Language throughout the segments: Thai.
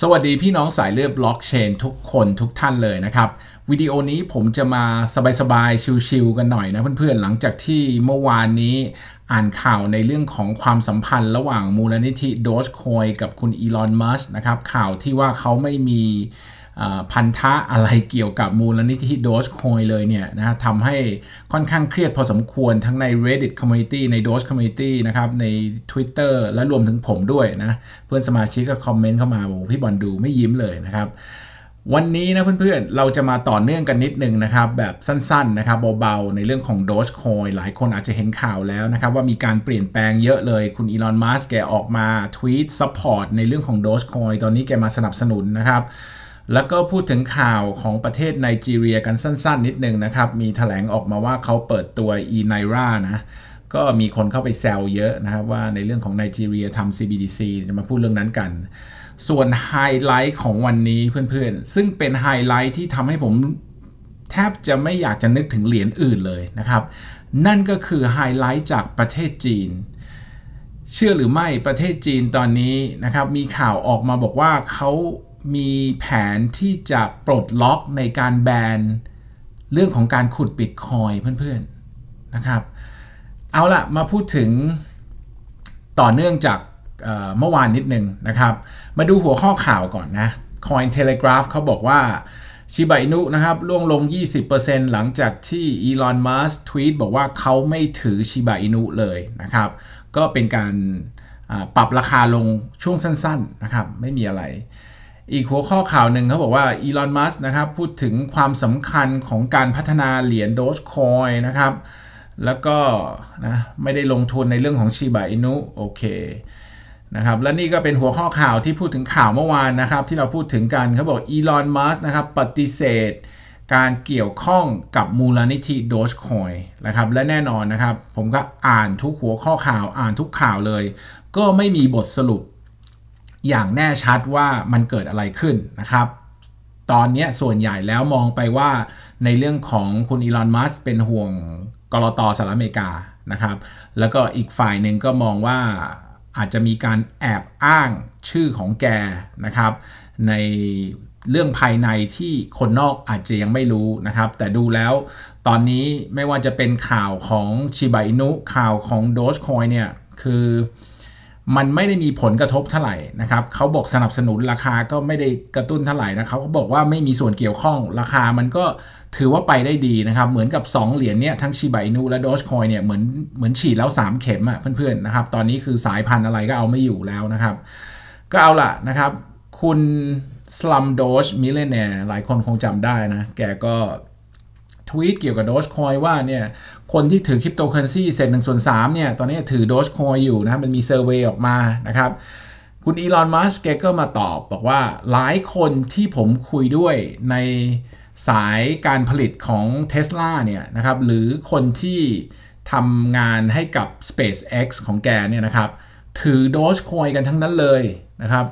สวัสดี พี่น้องสายเลือดบล็อกเชนทุกคนทุกท่านเลยนะครับวิดีโอนี้ผมจะมาสบายๆชิลๆกันหน่อยนะเพื่อน ๆ หลังจากที่เมื่อวานนี้อ่านข่าวในเรื่องของความสัมพันธ์ ระหว่างมูลนิธิโดชคอยกับคุณอีลอนมัสนะครับ ข่าวที่ว่าเขาไม่มีพันธะอะไรเกี่ยวกับมูลนิธิโดชคอยเลยเนี่ยนะทำให้ค่อนข้างเครียดพอสมควรทั้งใน Reddit Community ใน Doge Community นะครับ ใน Twitter และรวมถึงผมด้วยนะ เพื่อนสมาชิกก็คอมเมนต์เข้ามาบอกพี่บอลดูไม่ยิ้มเลยนะครับ วันนี้นะเพื่อนๆเราจะมาต่อเนื่องกันนิดนึงนะครับ แบบสั้น ๆนะครับเบาๆ ในเรื่องของ Doge Coin หลายคนอาจจะเห็นข่าวแล้วนะครับ ว่ามีการเปลี่ยนแปลงเยอะเลย คุณอีลอนมัสแกออกมาทวีตซัพพอร์ตในเรื่องของ Doge Coin ตอนนี้แกมาสนับสนุนนะครับแล้วก็พูดถึงข่าวของประเทศไนจีเรียกันสั้นๆ นิดนึงนะครับ มีถแถลงออกมาว่าเขาเปิดตัวอีไนรานะ ก็มีคนเข้าไปแซวเยอะนะครับว่าในเรื่องของไนจีเรียทำ CBDC จะมาพูดเรื่องนั้นกัน ส่วนไฮไลท์ของวันนี้เพื่อนๆ ซึ่งเป็นไฮไลท์ที่ทำให้ผมแทบจะไม่อยากจะนึกถึงเหรียญอื่นเลยนะครับ นั่นก็คือไฮไลท์จากประเทศจีน เชื่อหรือไม่ประเทศจีนตอนนี้นะครับมีข่าวออกมาบอกว่าเขามีแผนที่จะปลดล็อกในการแบน เรื่องของการขุดบิตคอยเพื่อนๆนะครับเอาละมาพูดถึงต่อเนื่องจากเมื่อวานนิดนึงนะครับ มาดูหัวข้อข่าวก่อนนะ Coin Telegraph เขาบอกว่าชิบะอินุนะครับล่วงลง 20%หลังจากที่อีลอน มัสทวีตบอกว่าเขาไม่ถือชิบะอินุเลยนะครับก็เป็นการปรับราคาลงช่วงสั้นๆนะครับไม่มีอะไรอีกหัวข้อข่าวหนึ่งเขาบอกว่าอีลอนมัสนะครับ พูดถึงความสำคัญของการพัฒนาเหรียญโดจคอยนะครับ แล้วก็นะไม่ได้ลงทุนในเรื่องของชีบะอินุโอเคนะครับและนี่ก็เป็นหัวข้อข่าวที่พูดถึงข่าวเมื่อวานนะครับ ที่เราพูดถึงกันเขาบอกอีลอนมัสนะครับ ปฏิเสธการเกี่ยวข้องกับมูลนิธิโดจคอยนะครับและแน่นอนนะครับผมก็อ่านทุกหัวข้อข่าวอ่านทุกข่าวเลย ก็ไม่มีบทสรุปอย่างแน่ชัดว่ามันเกิดอะไรขึ้นนะครับ ตอนนี้ส่วนใหญ่แล้วมองไปว่า ในเรื่องของคุณอีลอนมัสเป็นห่วงกรอตสหรัฐอเมริกานะครับ แล้วก็อีกฝ่ายหนึ่งก็มองว่าอาจจะมีการแอบอ้างชื่อของแกนะครับ ในเรื่องภายในที่คนนอกอาจจะยังไม่รู้นะครับ แต่ดูแล้วตอนนี้ไม่ว่าจะเป็นข่าวของชิบะอินุข่าวของโดชคอยเนี่ยคือมันไม่ได้มีผลกระทบเท่าไหร่นะครับเขาบอกสนับสนุนราคาก็ไม่ได้กระตุ้นเท่าไหร่นะครับเขาบอกว่าไม่มีส่วนเกี่ยวข้องราคามันก็ถือว่าไปได้ดีนะครับ เหมือนกับ2เหรียญเนี้ยทั้งชิบะอินูและดอชคอยเนี่ยเหมือนเหมือนฉีดแล้ว 3 เข็มอะ่ะเพื่อนๆนะครับตอนนี้คือสายพันธุ์อะไรก็เอาไม่อยู่แล้วนะครับก็เอาละนะครับคุณสลัมโดชมิเลเนียหลายคนคงจำได้นะ แกก็ทวีตเกี่ยวกับโดชคอยว่าเนี่ยคนที่ถือคริปโตเคอเรนซีเศษหนึ่งส่วนสามเนี่ยตอนนี้ถือโดชคอยอยู่นะมันมีเซอร์เวยออกมานะครับ คุณอีลอนมัสก์แกก็มาตอบบอกว่าหลายคนที่ผมคุยด้วยในสายการผลิตของ t e s l a เนี่ยนะครับหรือคนที่ทำงานให้กับ SpaceX ของแกเนี่ยนะครับถือโดชคอยกันทั้งนั้นเลยนะครับ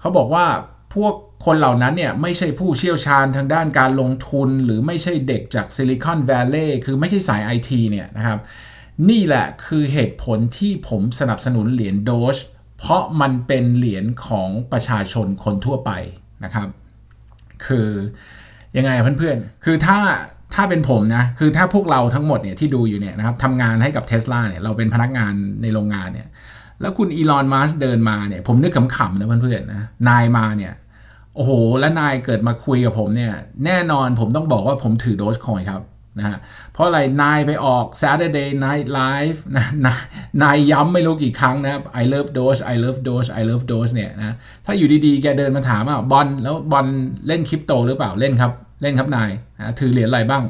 เขาบอกว่าพวกคนเหล่านั้นเนี่ยไม่ใช่ผู้เชี่ยวชาญทางด้านการลงทุนหรือไม่ใช่เด็กจากซิลิคอนแวลเลย์คือไม่ใช่สาย IT เนี่ยนะครับนี่แหละคือเหตุผลที่ผมสนับสนุนเหรียญโดชเพราะมันเป็นเหรียญของประชาชนคนทั่วไปนะครับคือยังไงเพื่อนๆคือถ้าถ้าเป็นผมนะคือถ้าพวกเราทั้งหมดเนี่ยที่ดูอยู่เนี่ยนะครับทำงานให้กับเทสลาเนี่ยเราเป็นพนักงานในโรงงานเนี่ยแล้วคุณอีลอนมัสเดินมาเนี่ยผมนึกขำๆนะเพื่อนๆนะนายมาเนี่ยโอ้โหและนายเกิดมาคุยกับผมเนี่ยแน่นอนผมต้องบอกว่าผมถือโดชคอยครับนะฮะเพราะอะไรนายไปออก Saturday Night Live นะนะนายย้ำไม่รู้กี่ครั้งนะ I love Doge I love Doge I love Doge เนี่ยนะ ถ้าอยู่ดีๆแกเดินมาถามว่าบอลแล้วบอลเล่นคริปโตหรือเปล่าเล่นครับ เล่นครับนายนะถือเหรียญอะไรบ้าง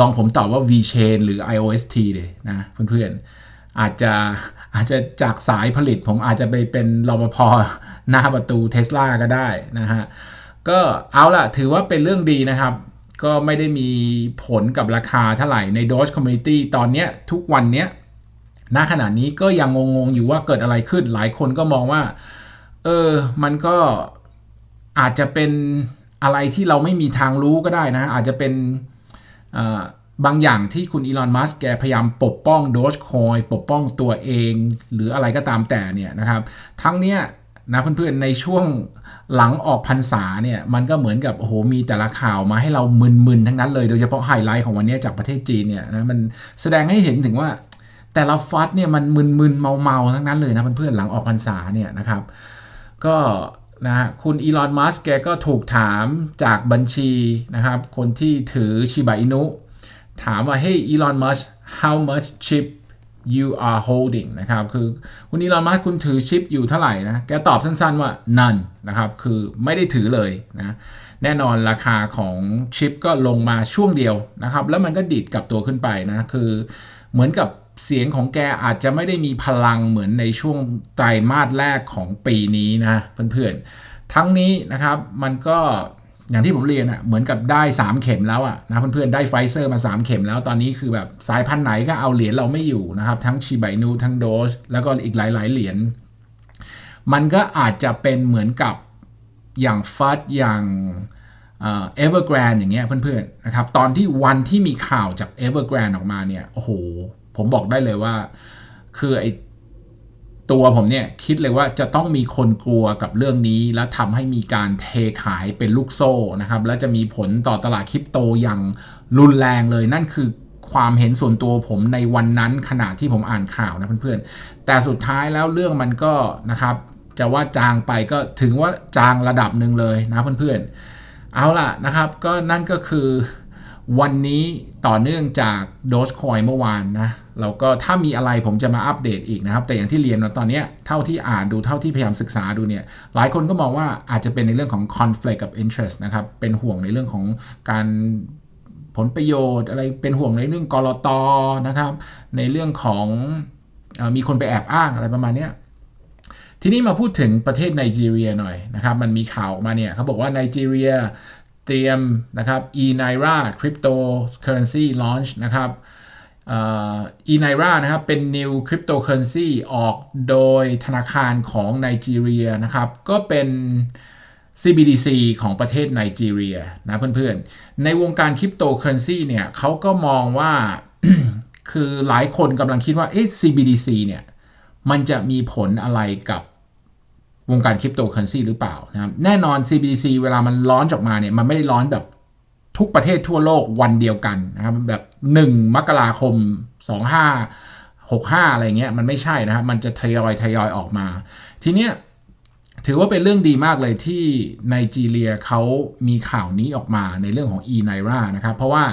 ลองผมตอบว่า VChain หรือ IOST เลยนะเพื่อนๆอาจจะอาจจะจากสายผลิตผมอาจจะไปเป็นรปภหน้าประตูเทสลาก็ได้นะฮะก็เอาล่ะถือว่าเป็นเรื่องดีนะครับ ก็ไม่ได้มีผลกับราคาเท่าไหร่ใน Doge Community ตอนนี้ทุกวันนี้ณขณะนี้ก็ยังงงๆอยู่ว่าเกิดอะไรขึ้นหลายคนก็มองว่าเออมันก็อาจจะเป็นอะไรที่เราไม่มีทางรู้ก็ได้นะ อาจจะเป็นบางอย่างที่คุณอีลอน มัสแกพยายามปกป้องโดชคอยปกป้องตัวเอง หรืออะไรก็ตามแต่เนี่ยนะครับ ทั้งเนี้ยนะเพื่อนๆ ในช่วงหลังออกพรรษาเนี่ย มันก็เหมือนกับโอ้โห มีแต่ละข่าวมาให้เรามึนๆ ทั้งนั้นเลยโดยเฉพาะไฮไลท์ของวันนี้จากประเทศจีนเนี่ยนะ มันแสดงให้เห็นถึงว่าแต่ละฟัดเนี่ยมันมึนๆ เมาๆ ทั้งนั้นเลยนะเพื่อนๆ หลังออกพรรษาเนี่ยนะครับ ก็นะคุณอีลอน มัสก์ แกก็ถูกถามจากบัญชีนะครับ คนที่ถือชิบะอินุถามว่า hey Elon Musk how much chip you are holding นะครับ คือคุณอีลอนมัสคุณถือชิปอยู่เท่าไหร่นะ แกตอบสั้นๆว่า none นะครับ คือไม่ได้ถือเลยนะ แน่นอนราคาของชิปก็ลงมาช่วงเดียวนะครับ แล้วมันก็ดีดกลับตัวขึ้นไปนะ คือ เหมือนกับเสียงของแกอาจจะไม่ได้มีพลังเหมือนในช่วงไตรมาสแรกของปีนี้นะ เพื่อนๆ ทั้งนี้นะครับมันก็อย่างที่ผมเรียนอะ่ะเหมือนกับได้3เข็มแล้วอะ่ะนะเพื่อนๆได้ไฟเซอร์มา3เข็มแล้วตอนนี้คือแบบสายพันธุ์ไหนก็เอาเหรียญเราไม่อยู่นะครับทั้งชิบานูทั้งโดชแล้วก็อีกหลายๆ เหรียญมันก็อาจจะเป็นเหมือนกับอย่างฟัดอย่างเอเวอร์แกรนอย่างเงี้ยเพื่อนๆนะครับ ตอนที่วันที่มีข่าวจากเอเวอร์แกรนออกมาเนี่ยโอ้โหผมบอกได้เลยว่าคือไอตัวผมเนี่ยคิดเลยว่าจะต้องมีคนกลัวกับเรื่องนี้ และทำให้มีการเทขายเป็นลูกโซ่นะครับ และจะมีผลต่อตลาดคริปโตอย่างรุนแรงเลยนั่นคือความเห็นส่วนตัวผมในวันนั้นขณะที่ผมอ่านข่าวนะเพื่อนๆ แต่สุดท้ายแล้วเรื่องมันก็นะครับ จะว่าจางไปก็ถึงว่าจางระดับหนึ่งเลยนะเพื่อนๆเอาล่ะนะครับ ก็นั่นก็คือวันนี้ต่อเนื่องจากโดสคอยเมื่อวานนะเราก็ถ้ามีอะไรผมจะมาอัปเดตอีกนะครับ แต่อย่างที่เรียนมาตอนนี้เท่าที่อ่านดูเท่าที่พยายามศึกษาดูเนี่ย หลายคนก็มองว่าอาจจะเป็นในเรื่องของ conflict กับ interest นะครับเป็นห่วงในเรื่องของการผลประโยชน์ อะไรเป็นห่วงในเรื่องกรอตอนะครับ ในเรื่องของอมีคนไปแอบอ้างอะไรประมาณนี้ทีนี้มาพูดถึงประเทศไนจีเรียหน่อยนะครับมันมีข่าวมาเนี่ยเขาบอกว่าไนจีเรียเตรียมนะครับ e-naira cryptocurrency launch นะครับ e-naira นะครับ เป็น new cryptocurrency ออกโดยธนาคารของไนจีเรียนะครับ ก็เป็น CBDC ของประเทศไนจีเรียนะเพื่อนๆ ในวงการคริปโตเคอเรนซีเนี่ยเขาก็มองว่าคือหลายคนกำลังคิดว่าเอ๊ะ CBDC เนี่ยมันจะมีผลอะไรกับวงการคริปโตเคอเรนซีหรือเปล่านะครับแน่นอน CBDC เวลามันร้อนออกมาเนี่ย มันไม่ได้ร้อนแบบทุกประเทศทั่วโลกวันเดียวกันนะครับแบบ 1 มกราคม 25 65 อะไรเงี้ยมันไม่ใช่นะครับ มันจะทยอยทยอยออกมา ทีเนี้ยถือว่าเป็นเรื่องดีมากเลยที่ไนจีเรียเขามีข่าวนี้ออกมาในเรื่องของ e n i r a นะครับ เพราะว่า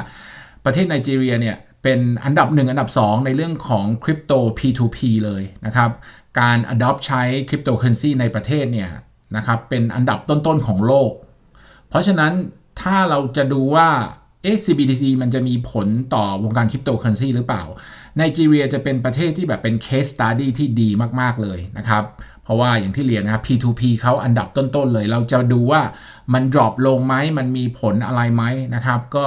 ประเทศไนจีเรียเนี่ยเป็นอันดับ 1 อันดับ 2 ในเรื่องของคริปโต P2P เลยนะครับ การ adopt ใช้คริปโตเคอเรนซีในประเทศเนี่ยนะครับเป็นอันดับต้น ๆ ของโลก เพราะฉะนั้นถ้าเราจะดูว่าเอ CBDC มันจะมีผลต่อวงการคริปโตเคอเรนซีหรือเปล่าไนจีเรียจะเป็นประเทศที่แบบเป็นเคสสตัดดี้ที่ดีมากๆเลยนะครับ เพราะว่าอย่างที่เรียนนะครับ P2P เขาอันดับต้น ๆ เลยเราจะดูว่ามันดรอปลงไหมมันมีผลอะไรไหมนะครับก็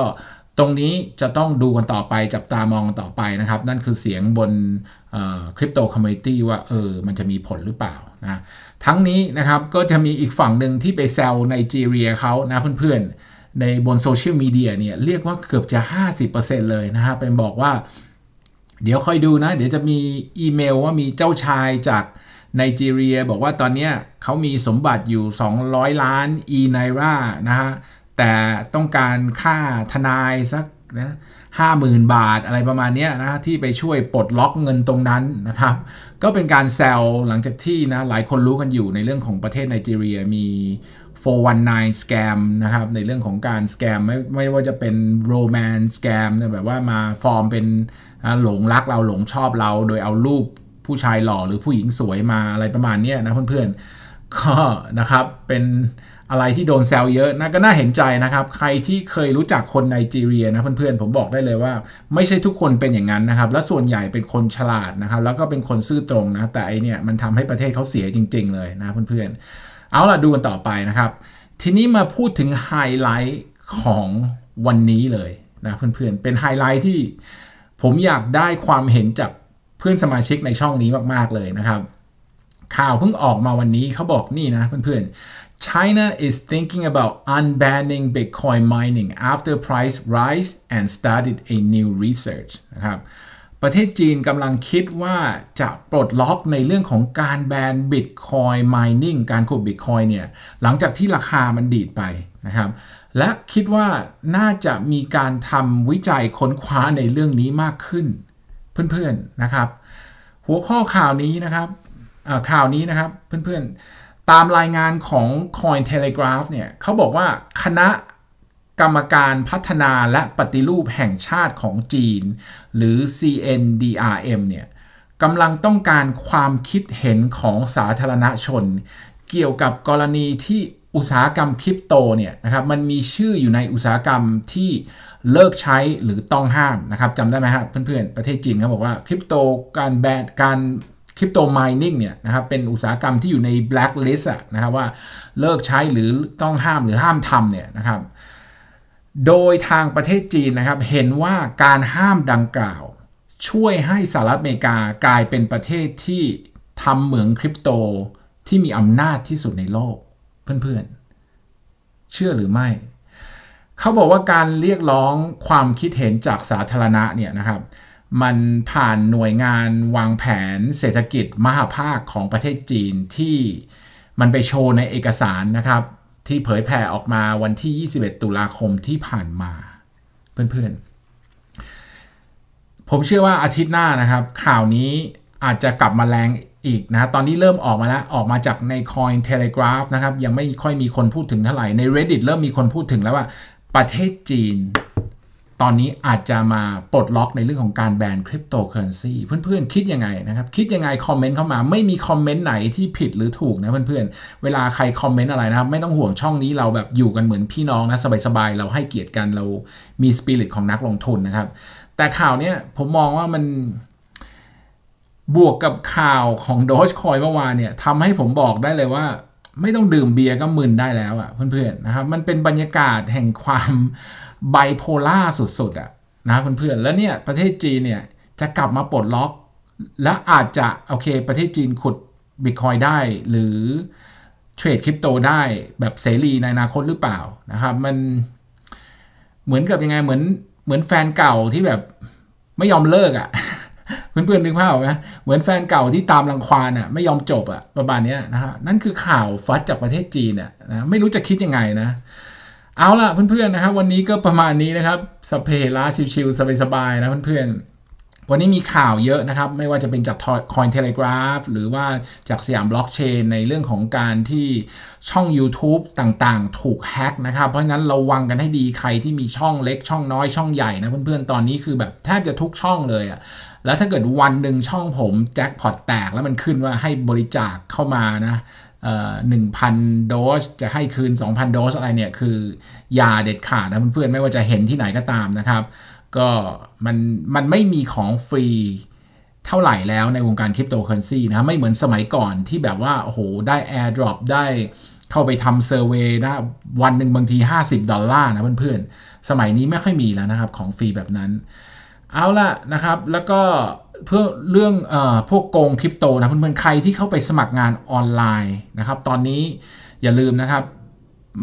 ตรงนี้จะต้องดูกันต่อไปจับตามองต่อไปนะครับ นั่นคือเสียงบนคริปโตคอมมิตี้ว่าเออมันจะมีผลหรือเปล่านะทั้งนี้นะครับก็จะมีอีกฝั่งหนึ่งที่ไปแซวไนจีเรียเขานะเพื่อนๆ ในบนโซเชียลมีเดียเนี่ยเรียกว่าเกือบจะ 50%เลยนะฮะเป็นบอกว่าเดี๋ยวค่อยดูนะเดี๋ยวจะมีอีเมลว่ามีเจ้าชายจากไนจีเรียบอกว่าตอนนี้เขามีสมบัติอยู่ 200 ล้านอีไนรานะฮะแต่ต้องการค่าทนายสักนะห้าหมื่นบาทอะไรประมาณนี้นะที่ไปช่วยปลดล็อกเงินตรงนั้นนะครับ ก็เป็นการแซวหลังจากที่นะ หลายคนรู้กันอยู่ในเรื่องของประเทศไนจีเรียมี 419 scam นะครับ ในเรื่องของการ scam ไม่ไม่ว่าจะเป็น romance scam แบบว่ามาฟอร์มเป็นหลงรักเราหลงชอบเราโดยเอารูปผู้ชายหล่อหรือผู้หญิงสวยมาอะไรประมาณนี้นะเพื่อนๆก็นะครับเป็นอะไรที่โดนแซวเยอะนะก็น่าเห็นใจนะครับ ใครที่เคยรู้จักคนไนจีเรียนะเพื่อนๆผมบอกได้เลยว่า ไม่ใช่ทุกคนเป็นอย่างนั้นนะครับ และส่วนใหญ่เป็นคนฉลาดนะครับแล้วก็เป็นคนซื่อตรงนะแต่ไอเนี่ยมันทำให้ประเทศเขาเสียจริง ๆ เลยนะเพื่อนๆเอาล่ะดูกันต่อไปนะครับ ทีนี้มาพูดถึงไฮไลท์ของวันนี้เลยนะเพื่อนๆเป็นไฮไลท์ที่ ผมอยากได้ความเห็นจากเพื่อนสมาชิกในช่องนี้มากๆเลยนะครับ ข่าวเพิ่งออกมาวันนี้เขาบอกนี่นะเพื่อนๆ China is thinking about unbanning Bitcoin mining after price rise and started a new research นะครับประเทศจีนกำลังคิดว่าจะปลดล็อกในเรื่องของการแบน Bitcoin mining การขุด Bitcoin เนี่ยหลังจากที่ราคามันดีดไปนะครับและคิดว่าน่าจะมีการทำวิจัยค้นคว้าในเรื่องนี้มากขึ้น เพื่อนๆนะครับหัวข้อข่าวนี้นะครับข่าวนี้นะครับเพื่อนๆตามรายงานของ Coin Telegraph เนี่ยเขาบอกว่าคณะกรรมการพัฒนาและปฏิรูปแห่งชาติของจีน หรือ CNDRM เนี่ยกำลังต้องการความคิดเห็นของสาธารณชน เกี่ยวกับกรณีที่อุตสาหกรรมคริปโตเนี่ยนะครับมันมีชื่ออยู่ในอุตสาหกรรมที่เลิกใช้หรือต้องห้ามนะครับจำได้ไหมครับเพื่อนๆ ประเทศจีนเขาบอกว่าคริปโต การแบนการคริปโตมายนิ่งเนี่ยนะครับเป็นอุตสาหกรรมที่อยู่ในแบล็คลิสต์นะครับว่าเลิกใช้หรือต้องห้ามหรือห้ามทำเนี่ยนะครับ โดยทางประเทศจีนนะครับ เห็นว่าการห้ามดังกล่าวช่วยให้สหรัฐอเมริกากลายเป็นประเทศที่ทำเหมืองคริปโตที่มีอำนาจที่สุดในโลกเพื่อนๆ เชื่อหรือไม่ เขาบอกว่าการเรียกร้องความคิดเห็นจากสาธารณะเนี่ยนะครับมันผ่านหน่วยงานวางแผนเศรษฐกิจมหาภาคของประเทศจีนที่มันไปโชว์ในเอกสารนะครับ ที่เผยแผ่ออกมาวันที่ 21 ตุลาคมที่ผ่านมา เพื่อนๆ ผมเชื่อว่าอาทิตย์หน้านะครับ ข่าวนี้อาจจะกลับมาแรงอีกนะตอนนี้เริ่มออกมาแล้วออกมาจากใน Coin Telegraph นะครับ ยังไม่ค่อยมีคนพูดถึงเท่าไหร่ ใน Reddit เริ่มมีคนพูดถึงแล้วว่า ประเทศจีนตอนนี้อาจจะมาปลดล็อกในเรื่องของการแบนคริปโตเคอเรนซีเพื่อนๆ คิดยังไงนะครับ คิดยังไงคอมเมนต์เข้ามา ไม่มีคอมเมนต์ไหนที่ผิดหรือถูกนะเพื่อนๆ เวลาใครคอมเมนต์อะไรนะครับ ไม่ต้องห่วงช่องนี้เราแบบอยู่กันเหมือนพี่น้องนะ สบายๆ เราให้เกียรติกันเรามีสปิริตของนักลงทุนนะครับ แต่ข่าวนี้ผมมองว่ามันบวกกับข่าวของดอชคอยเมื่อวานเนี่ยทำให้ผมบอกได้เลยว่าไม่ต้องดื่มเบียร์ก็มึนได้แล้วอะ่ะเพื่อนๆนะครับมันเป็นบรรยากาศแห่งความไบโพล่าสุดๆอะ่ะนะเพื่อนๆแล้วเนี่ย ประเทศจีนเนี่ยจะกลับมาปลดล็อก และอาจจะ โอเค ประเทศจีนขุดบิตคอยได้หรือเทรดคริปโตได้แบบเสรีในอนาคตหรือเปล่านะครับมันเหมือนกับยังไงเหมือนเหมือนแฟนเก่าที่แบบไม่ยอมเลิกอะ่ะเพื่อนๆนึกภาพไหมเหมือนแฟนเก่าที่ตามรังควานอ่ะไม่ยอมจบอ่ะประมาณนี้นะฮะ นั่นคือข่าวฟัดจากประเทศจีนอ่ะนะ ไม่รู้จะคิดยังไงนะ เอาล่ะเพื่อนๆ นะครับวันนี้ก็ประมาณนี้นะครับสเปร่าชิวๆสบายๆนะเพื่อนๆ วันนี้มีข่าวเยอะนะครับ ไม่ว่าจะเป็นจากคอยเทเลกราฟหรือว่าจากสยามบล็อกเชนในเรื่องของการที่ช่อง YouTube ต่างๆ ถูกแฮกนะครับ เพราะฉะนั้นระวังกันให้ดีใครที่มีช่องเล็กช่องน้อยช่องใหญ่นะเพื่อนๆ ตอนนี้คือแบบแทบจะทุกช่องเลยอะแล้วถ้าเกิดวันหนึ่งช่องผมแจ็คพอตแตกแล้วมันขึ้นว่าให้บริจาคเข้ามานะหนึ่งพันโดสจะให้คืน 2,000 โดสอะไรเนี่ยคือ ยาเด็ดขาดนะเพื่อนๆ ไม่ว่าจะเห็นที่ไหนก็ตามนะครับ ก็มันมันไม่มีของฟรีเท่าไหร่แล้วในวงการคริปโตเคอเรนซีนะไม่เหมือนสมัยก่อนที่แบบว่าโอ้โหได้ AirDrop ได้เข้าไปทำเซอร์เวย์นะวันหนึ่งบางที 50 ดอลลาร์นะเพื่อนๆสมัยนี้ไม่ค่อยมีแล้วนะครับของฟรีแบบนั้นเอาละนะครับ แล้วก็เพื่อเรื่องอพวกโกงคริปโตนะเพื่อนๆใครที่เข้าไปสมัครงานออนไลน์นะครับ ตอนนี้อย่าลืมนะครับ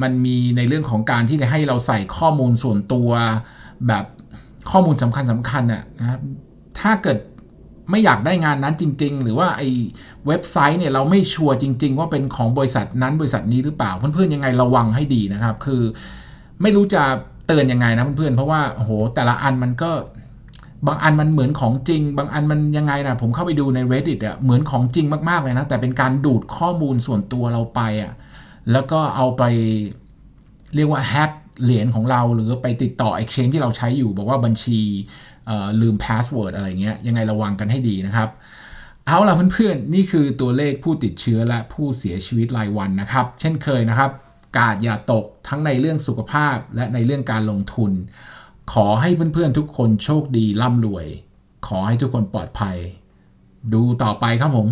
มันมีในเรื่องของการที่ให้เราใส่ข้อมูลส่วนตัวแบบข้อมูลสำคัญสำคัญน่ะนะครับถ้าเกิดไม่อยากได้งานนั้นจริง ๆ หรือว่าไอ้เว็บไซต์เนี่ยเราไม่ชัวร์จริง ๆ ว่าเป็นของบริษัทนั้นบริษัทนี้หรือเปล่า เพื่อนๆยังไงระวังให้ดีนะครับ คือไม่รู้จะเตือนยังไงนะเพื่อนๆเพราะว่าโอ้โห แต่ละอันมันก็บางอันมันเหมือนของจริง บางอันมันยังไงนะผมเข้าไปดูใน reddit อ่ะเหมือนของจริงมากๆเลยนะแต่เป็นการดูดข้อมูลส่วนตัวเราไปอ่ะแล้วก็เอาไปเรียกว่าแฮกเหรียญของเราหรือไปติดต่อ exchange ที่เราใช้อยู่ บอกว่าบัญชีลืม password อะไรเงี้ยยังไงระวังกันให้ดีนะครับ เอาล่ะเพื่อนๆนี่คือตัวเลขผู้ติดเชื้อและผู้เสียชีวิตรายวันนะครับ เช่นเคยนะครับ กาดอย่าตกทั้งในเรื่องสุขภาพและในเรื่องการลงทุนขอให้เพื่อนๆทุกคนโชคดีร่ำรวย ขอให้ทุกคนปลอดภัย ดูต่อไปครับผม